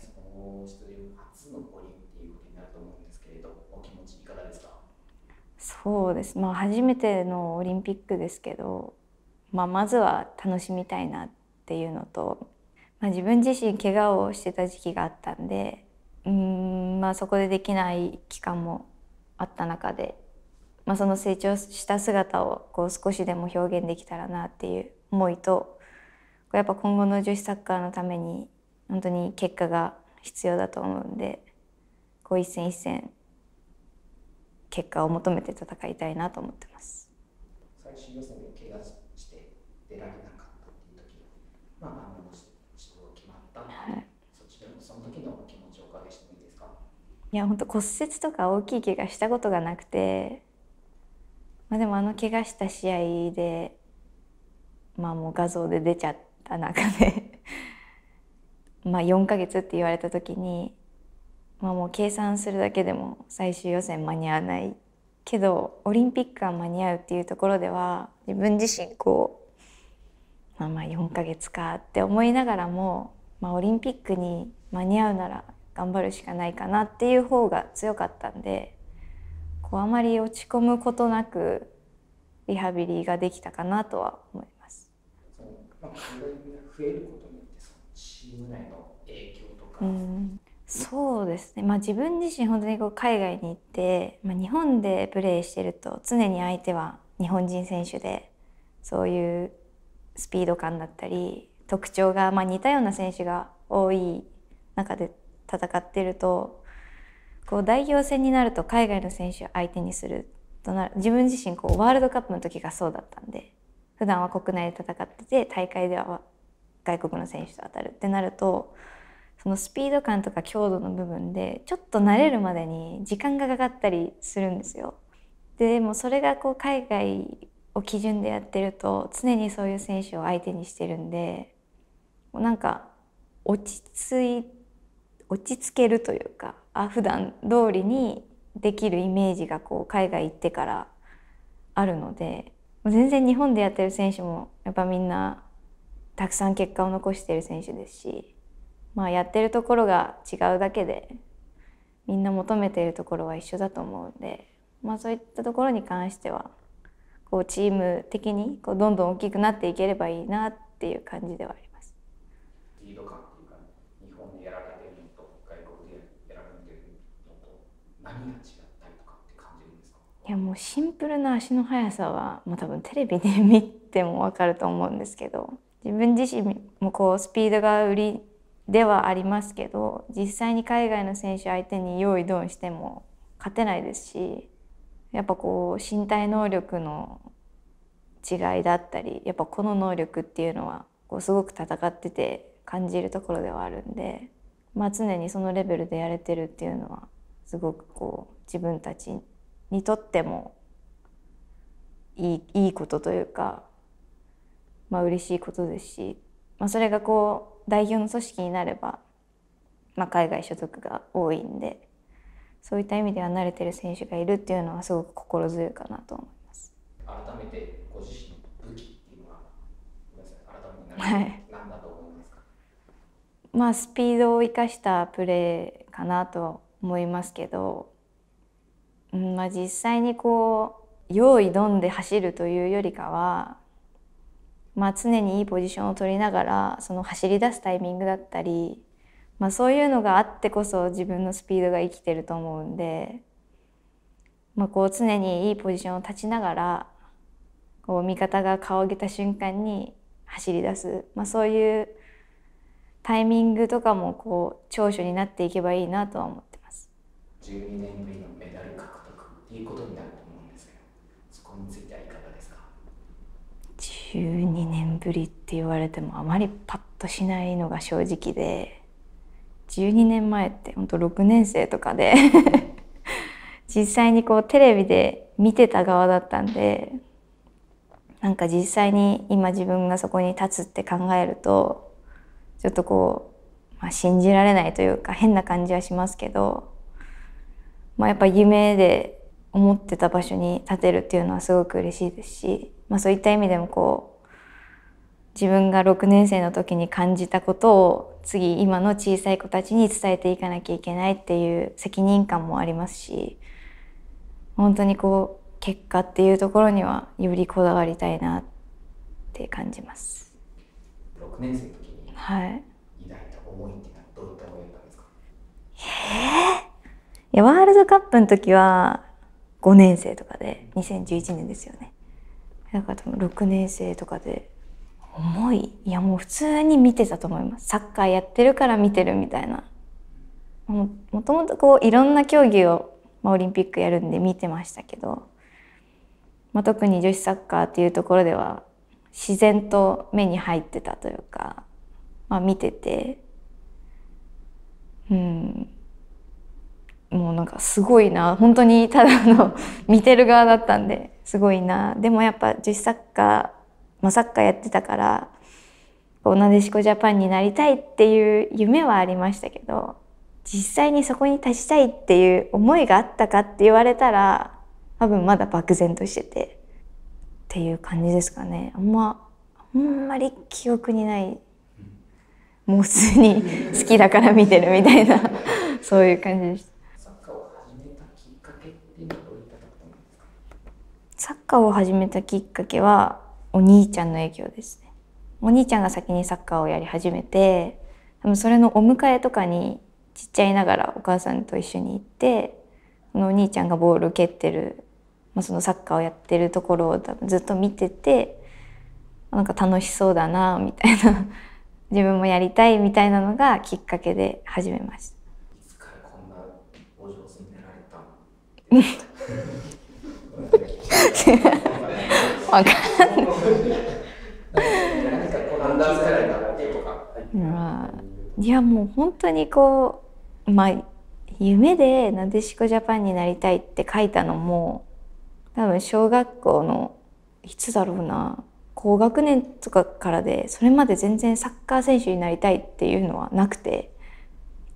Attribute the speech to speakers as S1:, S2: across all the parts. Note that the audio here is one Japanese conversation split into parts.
S1: りそ初の五輪っていうことになると思うんですけれどお気持ちいかがですかそうですまあ初めてのオリンピックですけど、まあ、まずは楽しみたいなっていうのと、まあ、自分自身怪我をしてた時期があったんでうんまあそこでできない期間もあった中で、まあ、その成長した姿をこう少しでも表現できたらなっていう思いとやっぱ今後の女子サッカーのために本当に結果が必要だと思うんでこう一戦一戦結果を求めて戦いたいなと思ってます。最終予選で怪我して出られなかったっていう時、まあ、指導決まったはい、そちその時の気持ちをお伺いしてもいいですか。いや本当骨折とか大きい怪我したことがなくて、まあでもあの怪我した試合で、まあもう画像で出ちゃった中でまあ、4ヶ月って言われた時に、まあ、もう計算するだけでも最終予選間に合わないけどオリンピックは間に合うっていうところでは自分自身こう、まあ、まあ4ヶ月かって思いながらも、まあ、オリンピックに間に合うなら頑張るしかないかなっていう方が強かったんでこうあまり落ち込むことなくリハビリができたかなとは思います。チーム内の影響とか、うん、そうですね、まあ、自分自身本当にこう海外に行って、まあ、日本でプレーしてると常に相手は日本人選手でそういうスピード感だったり特徴がま似たような選手が多い中で戦ってるとこう代表戦になると海外の選手を相手にするとなる自分自身こうワールドカップの時がそうだったんで普段は国内で戦ってて大会では外国の選手と当たるってなるとそのスピード感とか強度の部分でちょっと慣れるまでに時間がかかったりするんですよ。でもそれがこう海外を基準でやってると常にそういう選手を相手にしてるんでなんか落ち着い落ち着けるというかあ普段通りにできるイメージがこう海外行ってからあるので全然日本でやってる選手もやっぱみんなたくさん結果を残している選手ですし、まあ、やってるところが違うだけでみんな求めているところは一緒だと思うんで、まあ、そういったところに関してはこうチーム的にこうどんどん大きくなっていければいいなっていう感じではあります。いやいやもうシンプルな足の速さは、まあ、多分テレビで見ても分かると思うんですけど自分自身もこうスピードが売りではありますけど実際に海外の選手相手に用意ドンしても勝てないですしやっぱこう身体能力の違いだったりやっぱこの能力っていうのはこうすごく戦ってて感じるところではあるんで、まあ、常にそのレベルでやれてるっていうのはすごくこう自分たちにとってもいいいいことというかまあ嬉しいことですし、まあ、それがこう代表の組織になれば、まあ、海外所属が多いんでそういった意味では慣れてる選手がいるっていうのはすごく心強いかなと思います。改めてご自身の武器っていうのは改めて何,、はい、何だと思いますか、まあ、スピードを生かしたプレーかなと思いますけど、うんまあ、実際にこう用意どんで走るというよりかはまあ、常にいいポジションを取りながらその走り出すタイミングだったり、まあ、そういうのがあってこそ自分のスピードが生きてると思うんで、まあ、こう常にいいポジションを立ちながらこう味方が顔を上げた瞬間に走り出す、まあ、そういうタイミングとかもこう長所になっていけばいいなとは思ってます。12年ぶりのメダル獲得っていうことになると思うんですけどそこについてはいかがですか12ぶりって言われてもあまりパッとしないのが正直で12年前ってほんと6年生とかで 実際にこうテレビで見てた側だったんでなんか実際に今自分がそこに立つって考えるとちょっとこう、まあ、信じられないというか変な感じはしますけど、まあ、やっぱ夢で思ってた場所に立てるっていうのはすごく嬉しいですし、まあ、そういった意味でもこう自分が6年生の時に感じたことを次今の小さい子たちに伝えていかなきゃいけないっていう責任感もありますし本当にこう結果っていうところにはよりこだわりたいなって感じます。6年生の時に抱いた思いってどういった思いなんですか、はえいやワールドカップの時は5年生とかで2011年ですよね。だから多分6年生とかで重いいやもう普通に見てたと思いますサッカーやってるから見てるみたいなもともとこういろんな競技を、まあ、オリンピックやるんで見てましたけど、まあ、特に女子サッカーっていうところでは自然と目に入ってたというか、まあ、見ててうんもうなんかすごいな本当にただの 見てる側だったんですごいなでもやっぱ女子サッカーまあ、サッカーやってたからこうなでしこジャパンになりたいっていう夢はありましたけど実際にそこに立ちたいっていう思いがあったかって言われたら多分まだ漠然としててっていう感じですかねあんまあんまり記憶にないもう普通に好きだから見てるみたいなそういう感じでした。サッカーを始めたきっかけはお兄ちゃんの影響ですね。お兄ちゃんが先にサッカーをやり始めて、多分それのお迎えとかにちっちゃいながらお母さんと一緒に行って、そのお兄ちゃんがボール蹴ってる、まあ、そのサッカーをやってるところを多分ずっと見てて、なんか楽しそうだな、みたいな、自分もやりたいみたいなのがきっかけで始めました。わかんない。いやもう本当にこうまあ夢でなでしこジャパンになりたいって書いたのも多分小学校のいつだろうな高学年とかからでそれまで全然サッカー選手になりたいっていうのはなくて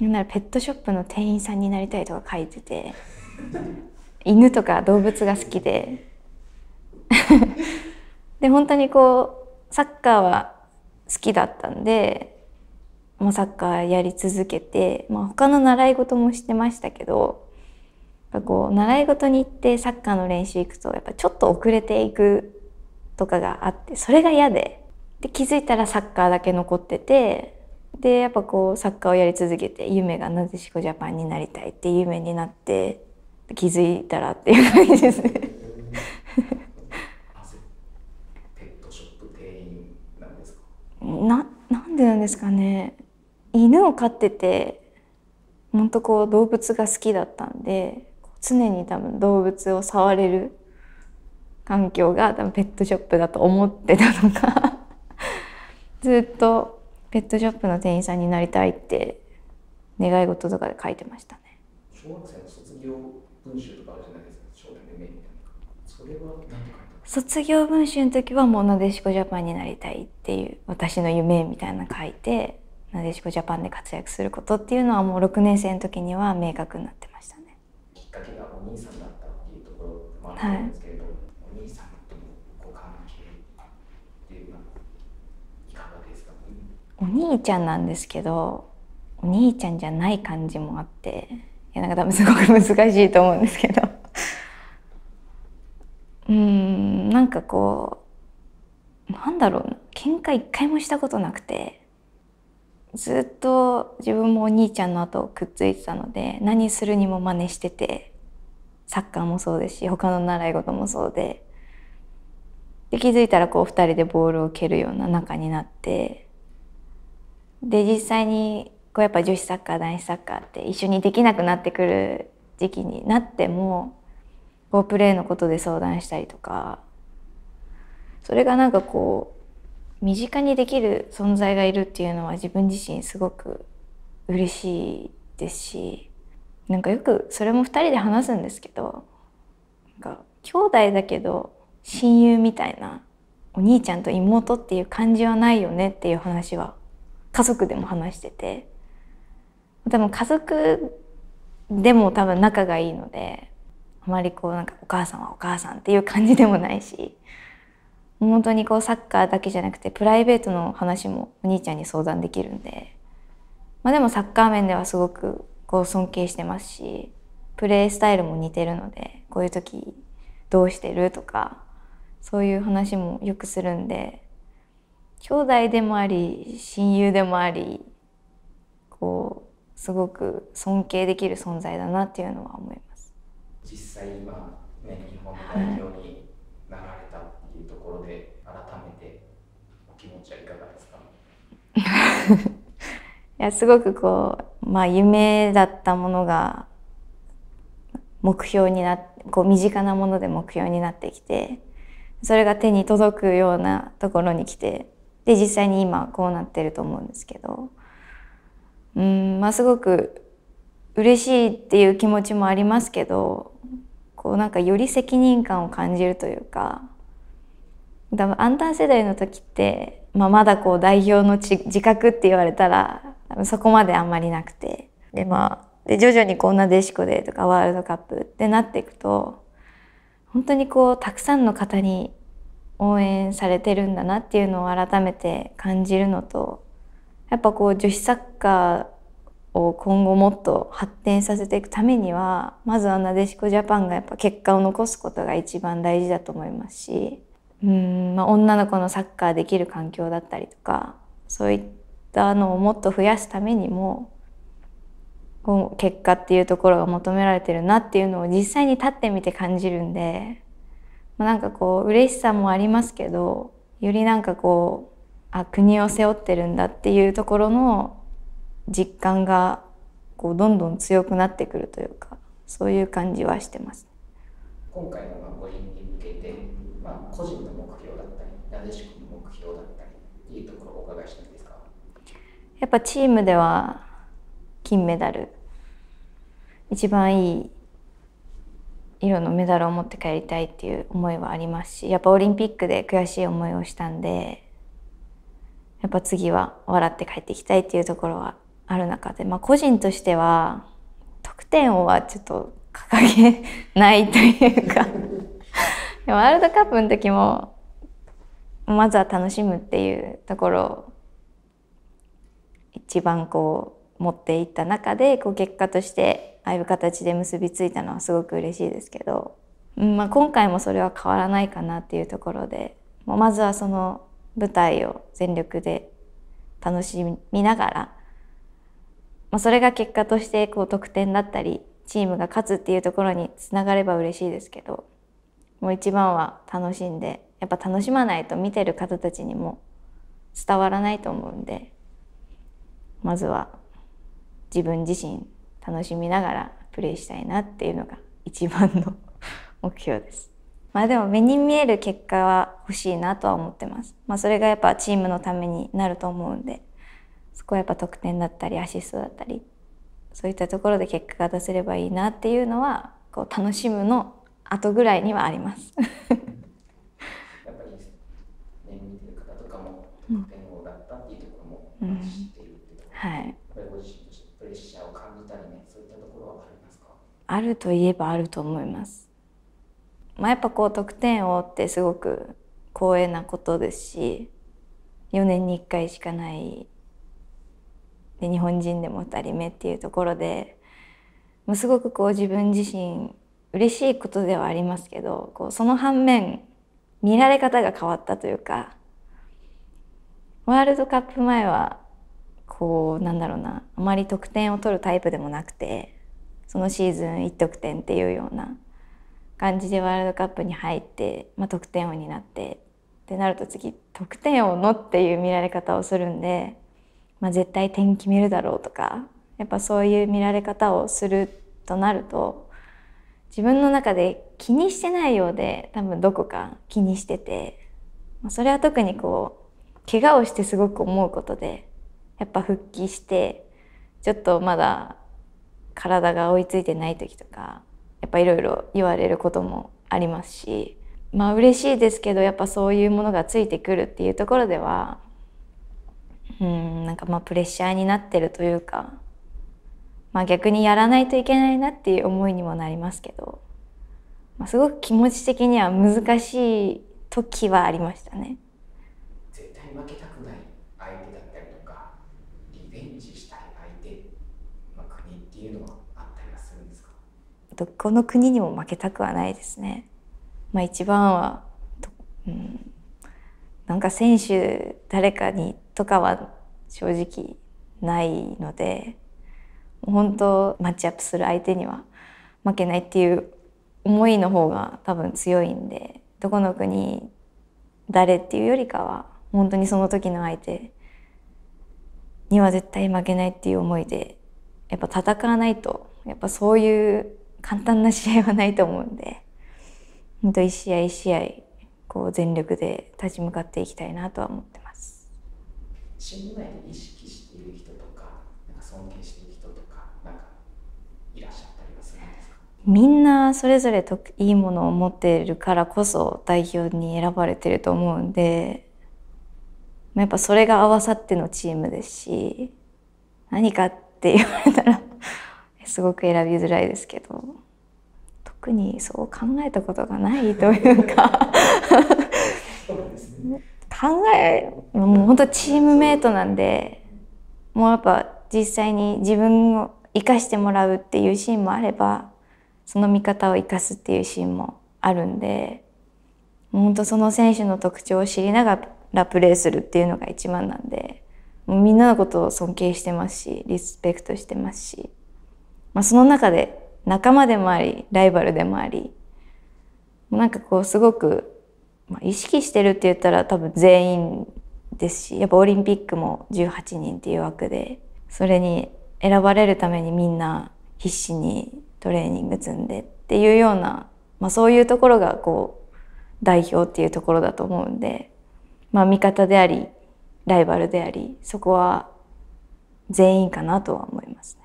S1: なんならペットショップの店員さんになりたいとか書いてて犬とか動物が好きで で本当にこうサッカーは好きだったんでもうサッカーやり続けて、まあ、他の習い事もしてましたけどやっぱこう習い事に行ってサッカーの練習行くとやっぱちょっと遅れていくとかがあってそれが嫌でで気づいたらサッカーだけ残っててでやっぱこうサッカーをやり続けて夢がなでしこジャパンになりたいっていう夢になって気づいたらっていう感じですね。ななんでなんですかね犬を飼っててほんとこう動物が好きだったんで常に多分動物を触れる環境が多分ペットショップだと思ってたのか ずっとペットショップの店員さんになりたいって願い事とかで書いてましたね。小学生の卒業文集とかあるじゃないですか、みたいな。卒業文集の時はもうなでしこジャパンになりたいっていう私の夢みたいなの書いてなでしこジャパンで活躍することっていうのはもう6年生の時には明確になってましたね。きっかけがお兄さんだったっていうところもあるんですけれど、はい、お兄さんとのご関係っていうのはいかがですか、ね、お兄ちゃんなんですけどお兄ちゃんじゃない感じもあっていやなんか多分すごく難しいと思うんですけどかこうなんだろう喧嘩一回もしたことなくてずっと自分もお兄ちゃんの後をくっついてたので何するにも真似しててサッカーもそうですし他の習い事もそうでで気づいたらこう2人でボールを蹴るような仲になってで実際にこうやっぱ女子サッカー男子サッカーって一緒にできなくなってくる時期になってもこうプレーのことで相談したりとかそれがなんかこう身近にできる存在がいるっていうのは自分自身すごく嬉しいですしなんかよくそれも2人で話すんですけどなんか兄弟だけど親友みたいなお兄ちゃんと妹っていう感じはないよねっていう話は家族でも話してて多分家族でも多分仲がいいのであまりこうなんかお母さんはお母さんっていう感じでもないし本当にこうサッカーだけじゃなくてプライベートの話もお兄ちゃんに相談できるんで、まあ、でもサッカー面ではすごくこう尊敬してますしプレースタイルも似てるのでこういう時どうしてるとかそういう話もよくするんで兄弟でもあり親友でもありこうすごく尊敬できる存在だなっていうのは思います。実際今、ね、日本代表になられた、はいていうところで改めてお気持ちはいかがですか いやすごくこう、まあ、夢だったものが目標になこう身近なもので目標になってきてそれが手に届くようなところに来てで実際に今こうなってると思うんですけどうんまあすごく嬉しいっていう気持ちもありますけどこうなんかより責任感を感じるというか多分アンダー世代の時って、まあ、まだこう代表のち自覚って言われたらそこまであんまりなくてでまあで徐々にこんなでしこでとかワールドカップってなっていくと本当にこうたくさんの方に応援されてるんだなっていうのを改めて感じるのとやっぱこう女子サッカーを今後もっと発展させていくためにはまずはなでしこジャパンがやっぱ結果を残すことが一番大事だと思いますしうんまあ、女の子のサッカーできる環境だったりとかそういったのをもっと増やすためにも結果っていうところが求められてるなっていうのを実際に立ってみて感じるんで、まあ、なんかこう嬉しさもありますけどよりなんかこうあ国を背負ってるんだっていうところの実感がこうどんどん強くなってくるというかそういう感じはしてます。今回の学校に向けてまあ、個人の目標だったりなでしこの目標だったりいいところをお伺いしたいですかやっぱチームでは金メダル一番いい色のメダルを持って帰りたいっていう思いはありますしやっぱオリンピックで悔しい思いをしたんでやっぱ次は笑って帰ってきたいっていうところはある中で、まあ、個人としては得点王はちょっと掲げないというかワールドカップの時も、まずは楽しむっていうところを、一番こう、持っていった中で、こう結果として、ああいう形で結びついたのはすごく嬉しいですけど、まあ、今回もそれは変わらないかなっていうところで、もうまずはその舞台を全力で楽しみながら、まあ、それが結果としてこう得点だったりチームが勝つっていうところにつながれば嬉しいですけどもう一番は楽しんでやっぱ楽しまないと見てる方たちにも伝わらないと思うんでまずは自分自身楽しみながらプレイしたいなっていうのが一番の 目標です。まあでも目に見える結果は欲しいなとは思ってます。まあそれがやっぱチームのためになると思うんで、そこはやっぱ得点だったりアシストだったり、そういったところで結果が出せればいいなっていうのは、こう楽しむの後ぐらいにはありますやっぱり年方とかもだったっていうところも知っているっていうところ、うん、はい、やっぱりプレッシャーを感じたりねそういったところはありますかあるといえばあると思います。まあ、やっぱこう得点王ってすごく光栄なことですし4年に1回しかないで日本人でも2人目っていうところで、もうすごくこう自分自身嬉しいことではありますけどこうその反面見られ方が変わったというかワールドカップ前はこうなんだろうなあまり得点を取るタイプでもなくてそのシーズン1得点っていうような感じでワールドカップに入って、まあ、得点王になってってなると次得点王のっていう見られ方をするんで、まあ、絶対点決めるだろうとかやっぱそういう見られ方をするとなると自分の中で気にしてないようで多分どこか気にしててそれは特にこう怪我をしてすごく思うことでやっぱ復帰してちょっとまだ体が追いついてない時とかやっぱいろいろ言われることもありますしまあ嬉しいですけどやっぱそういうものがついてくるっていうところではうんなんかまあプレッシャーになってるというかまあ、逆にやらないといけないなっていう思いにもなりますけど、まあ、すごく気持ち的には難しい時はありましたね。絶対負けたくない相手だったりとかリベンジしたい相手、まあ、国っていうのはあったりはするんですかどこの国にも負けたくはないですね。まあ、一番は、うん、なんか選手誰かにとかは正直ないので。本当マッチアップする相手には負けないっていう思いの方が多分強いんでどこの国誰っていうよりかは本当にその時の相手には絶対負けないっていう思いでやっぱ戦わないとやっぱそういう簡単な試合はないと思うんで本当一試合一試合こう全力で立ち向かっていきたいなとは思ってます。で意識している人とかなんか尊敬してみんなそれぞれといいものを持っているからこそ代表に選ばれてると思うんで、やっぱそれが合わさってのチームですし、何かって言われたら すごく選びづらいですけど、特にそう考えたことがないというか考え、もう本当チームメイトなんで、もうやっぱ実際に自分を生かしてもらうっていうシーンもあれば、その見方を生かすっていうシーンもあるんで本当その選手の特徴を知りながらプレーするっていうのが一番なんでみんなのことを尊敬してますしリスペクトしてますし、まあ、その中で仲間でもありライバルでもありなんかこうすごく、まあ、意識してるって言ったら多分全員ですしやっぱオリンピックも18人っていう枠でそれに選ばれるためにみんな必死にトレーニング積んでっていうような、まあ、そういうところがこう代表っていうところだと思うんで、まあ、味方でありライバルでありそこは全員かなとは思いますね。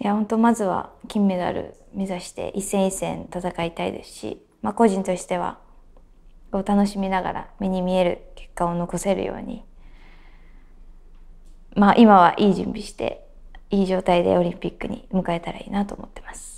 S1: いや本当まずは金メダル目指して一戦一戦戦いたいですし、まあ、個人としては楽しみながら目に見える結果を残せるようにまあ、今はいい準備していい状態でオリンピックに迎えたらいいなと思ってます。